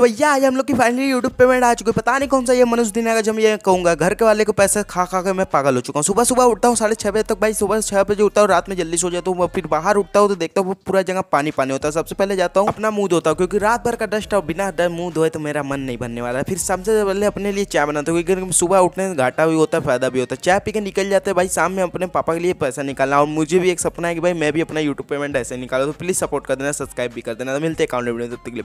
तो भैया आज हम लोग की फाइनली यूट्यूब पेमेंट आ चुकी है पता नहीं कौन सा ये मनुष्य दिन आएगा जब ये कहूँगा घर के वाले को पैसे खा खा के मैं पागल हो चुका हूँ सुबह सुबह उठता हूँ साढ़े छः बजे तक भाई सुबह छः बजे उठता हूँ रात में जल्दी सो जाता हूँ फिर बाहर उठता हूँ तो देखता हूँ पूरा जगह पानी पानी होता है सबसे पहले जाता हूँ अपना मुँह धोता हूँ क्योंकि रात भर का डस्ट और बिना मुँह धोए तो मेरा मन नहीं बनने वाला है फिर सबसे पहले अपने लिए चाय बनाता हूँ क्योंकि सुबह उठने घाटा भी होता है फायदा भी होता है चाय पी के निकल जाते हैं भाई शाम में अपने पापा के लिए पैसा निकालना और मुझे भी एक सपना है कि भाई मैं भी अपना यूट्यूब पेमेंट ऐसे निकालू तो प्लीज़ सपोर्ट कर देना सब्सक्राइब भी कर देना तो मिलते हैं अकाउंट तब तक